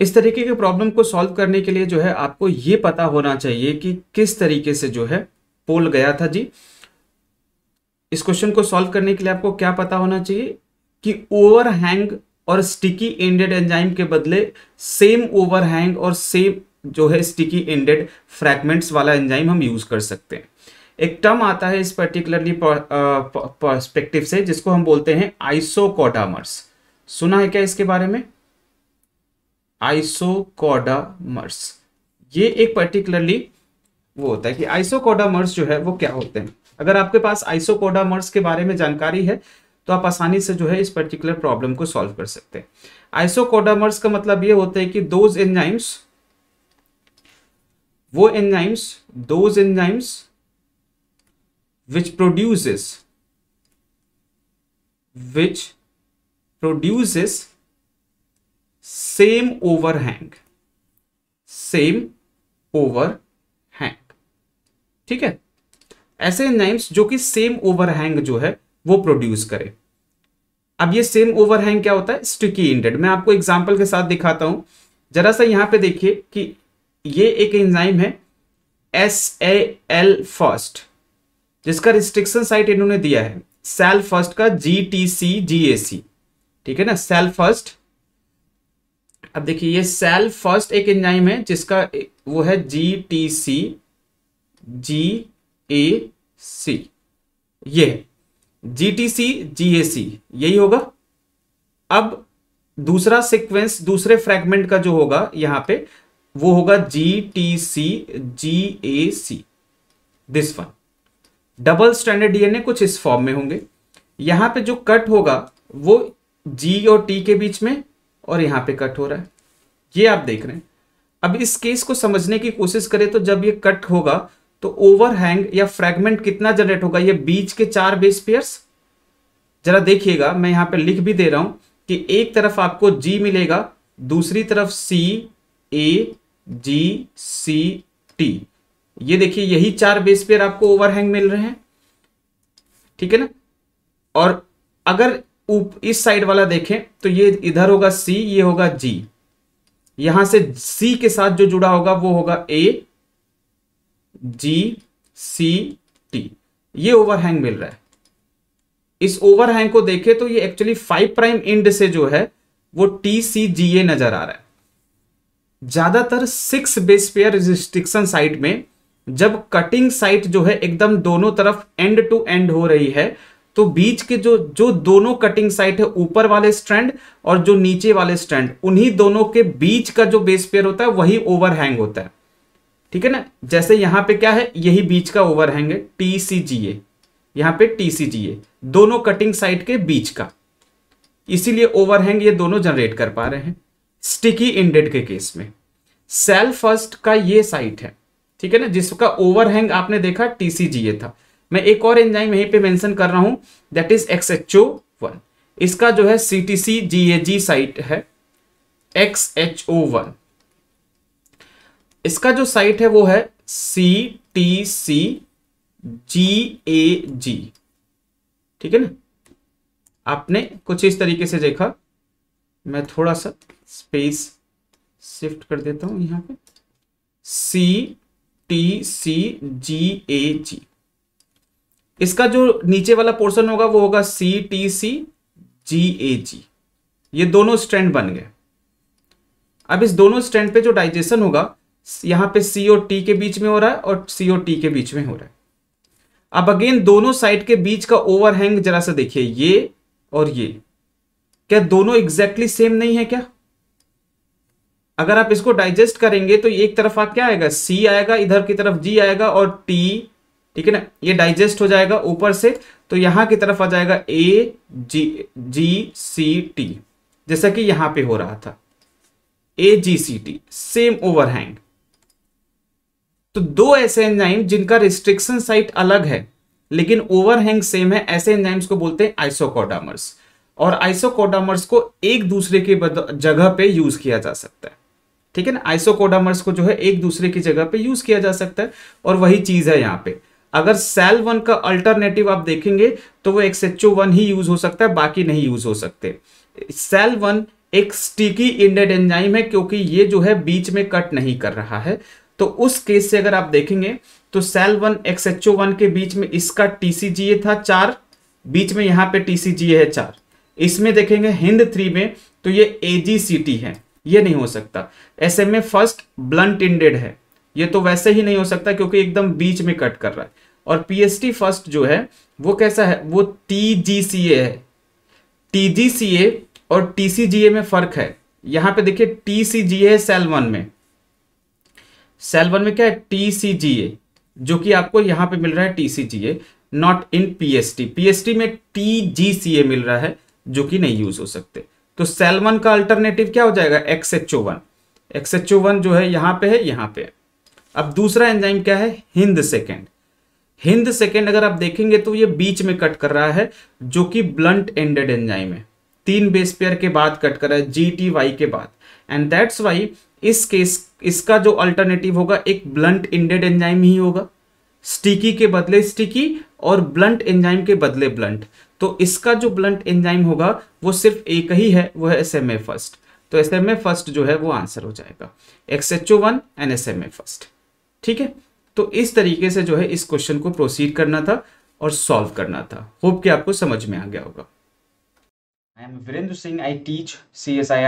इस तरीके के प्रॉब्लम को सॉल्व करने के लिए जो है आपको ये पता होना चाहिए कि किस तरीके से जो है पोल गया था जी इस क्वेश्चन को सॉल्व करने के लिए आपको क्या पता होना चाहिए कि ओवरहैंग और स्टिकी एंडेड एंजाइम के बदले सेम ओवरहैंग और सेम जो है स्टिकी एंडेड फ्रैगमेंट्स वाला एंजाइम हम यूज कर सकते हैं एक टर्म आता है इस पर्टिकुलरली पर्सपेक्टिव uh, से जिसको हम बोलते हैं आइसोकोडामर्स सुना है क्या इसके बारे में आइसोकोडामर्स ये एक पर्टिकुलरली वो होता है कि आइसोकोडामर्स जो है वो क्या होते हैं अगर आपके पास आइसोकोडामर्स के बारे में जानकारी है तो आप आसानी से जो है इस पर्टिकुलर प्रॉब्लम को सॉल्व कर सकते हैं आइसोकोडामर्स का मतलब ये होता है कि दोज एंजाइम्स वो enzymes those enzymes which produces which produces same overhang same overhang ठीक है ऐसे एंजाइम्स जो कि सेम ओवर हैंग जो है वो प्रोड्यूस करे अब ये सेम ओवर हैंग क्या होता है स्टिकी इंडेड मैं आपको एग्जांपल के साथ दिखाता हूं जरा सा यहां पे देखिए कि ये एक एंजाइम है एस ए एल फर्स्ट जिसका रिस्ट्रिक्शन साइट इन्होंने दिया है सेल फर्स्ट का जी टी सी जी ए सी ठीक है ना सेल फर्स्ट अब देखिए ये सेल फर्स्ट एक एंजाइम है जिसका वो है जी टी सी जी ए सी ये जी टी सी जी ए सी यही होगा अब दूसरा सीक्वेंस दूसरे फ्रेगमेंट का जो होगा यहां पे वो होगा G T C G A C this one double standard DNA कुछ इस फॉर्म में होंगे यहां पे जो कट होगा वो जी और टी के बीच में और यहाँ पे कट हो रहा है ये आप देख रहे हैं अब इस केस को समझने की कोशिश करें तो जब ये कट होगा तो ओवरहैंग या फ्रैगमेंट कितना जनरेट होगा ये बीच के चार बेस पेयर्स जरा देखिएगा मैं यहाँ पे लिख भी दे रहा हूं कि एक तरफ आपको जी मिलेगा दूसरी तरफ सी ए जी सी टी ये देखिए यही चार बेस पेयर आपको ओवरहैंग मिल रहे हैं ठीक है ना और अगर उप इस साइड वाला देखें तो ये इधर होगा सी ये होगा जी यहां से सी के साथ जो जुड़ा होगा वो होगा ए जी सी टी ये ओवरहैंग मिल रहा है इस ओवरहैंग को देखे तो ये एक्चुअली फाइव प्राइम इंड से जो है वो टी सी जी ए नजर आ रहा है ज्यादातर six base pair restriction site में जब कटिंग साइट जो है एकदम दोनों तरफ एंड टू एंड हो रही है तो बीच के जो जो दोनों कटिंग साइट है ऊपर वाले स्ट्रैंड और जो नीचे वाले स्ट्रैंड उन्हीं दोनों के बीच का जो बेस पेयर होता है वही ओवरहैंग होता है ठीक है ना जैसे यहां पे क्या है यही बीच का ओवरहैंग है टी सी जी ए यहां पे टी सी जी ए दोनों कटिंग साइट के बीच का इसीलिए ओवरहैंग ये दोनों जनरेट कर पा रहे हैं स्टिकी इंडेड के केस में सेल फर्स्ट का ये साइट है ठीक है ना जिसका ओवरहैंग आपने देखा टीसीजीए था मैं एक और एंजाइम यहीं पे मेंशन कर रहा हूं that is X H O one इसका जो है C T C G A G site है एक्स एच ओ वन इसका जो साइट है वो है C T C G A जी ठीक है ना आपने कुछ इस तरीके से देखा मैं थोड़ा सा स्पेस शिफ्ट कर देता हूं यहां पे सी टी सी जी ए जी इसका जो नीचे वाला पोर्शन होगा वो होगा सी टी सी जी ए जी ये दोनों स्ट्रैंड बन गए अब इस दोनों स्ट्रैंड पे जो डाइजेशन होगा यहां पे सी और टी के बीच में हो रहा है और सी और टी के बीच में हो रहा है अब अगेन दोनों साइड के बीच का ओवरहैंग जरा सा देखिए ये और ये क्या दोनों एग्जैक्टली exactly सेम नहीं है क्या अगर आप इसको डाइजेस्ट करेंगे तो एक तरफ आप क्या आएगा सी आएगा इधर की तरफ जी आएगा और टी ठीक है ना ये डाइजेस्ट हो जाएगा ऊपर से तो यहां की तरफ आ जाएगा ए जी जी सी टी जैसा कि यहां पे हो रहा था A G C T same overhang तो दो ऐसे एंजाइम जिनका रिस्ट्रिक्शन साइट अलग है लेकिन ओवरहैंग सेम है ऐसे एंजाइम्स को बोलते हैं आइसोकोडामर्स और आइसोकोडामर्स को एक दूसरे के जगह पे यूज किया जा सकता है ठीक है ना आइसोकोडामर्स को जो है एक दूसरे की जगह पे यूज किया जा सकता है और वही चीज है यहां पे अगर सेल वन का अल्टरनेटिव आप देखेंगे तो वो एक्सएचओ वन ही यूज हो सकता है बाकी नहीं यूज हो सकते सेल वन एक स्टिकी इंडेड एंजाइम है क्योंकि ये जो है बीच में कट नहीं कर रहा है तो उस केस से अगर आप देखेंगे तो सेल वन एक्सएचओ वन के बीच में इसका टीसीजीए था चार बीच में यहां पे टीसीजीए है चार इसमें देखेंगे हिंद थ्री में तो ये एजीसीटी है ये नहीं हो सकता एस फर्स्ट ब्लंट इंडेड है ये तो वैसे ही नहीं हो सकता क्योंकि एकदम बीच में कट कर रहा है और पीएसटी फर्स्ट जो है वो कैसा है वो टी है टी और टी में फर्क है यहां पे देखिए टी है सेल वन में सेल वन में क्या है टीसीजीए जो कि आपको यहां पे मिल रहा है TCGA not in S T में ए मिल रहा है जो कि नहीं यूज हो सकते तो सेल वन का अल्टरनेटिव क्या हो जाएगा एक्सएचओ वन ओ वन जो है यहां पे है यहां पे है अब दूसरा एंजाइम क्या है हिंद सेकेंड हिंद सेकेंड अगर आप देखेंगे तो ये बीच में कट कर रहा है जो कि ब्लंट एंडेड एंजाइम है तीन बेस पेयर के बाद कट कर रहा है जी टी वाई के बाद and that's why is case इसका जो अल्टरनेटिव होगा एक ब्लंट इंडेड एंजाइम ही होगा स्टिकी के बदले स्टिकी और ब्लंट एंजाइम के बदले ब्लंट तो इसका जो ब्लंट एंजाइम होगा वो सिर्फ एक ही है वो है एस एम ए फर्स्ट तो एस एम ए फर्स्ट जो है वो आंसर हो जाएगा XHO one and S M A first ठीक है तो इस तरीके से जो है इस क्वेश्चन को प्रोसीड करना था और सॉल्व करना था होप कि आपको समझ में आ गया होगा I am Virendra Singh I teach C S I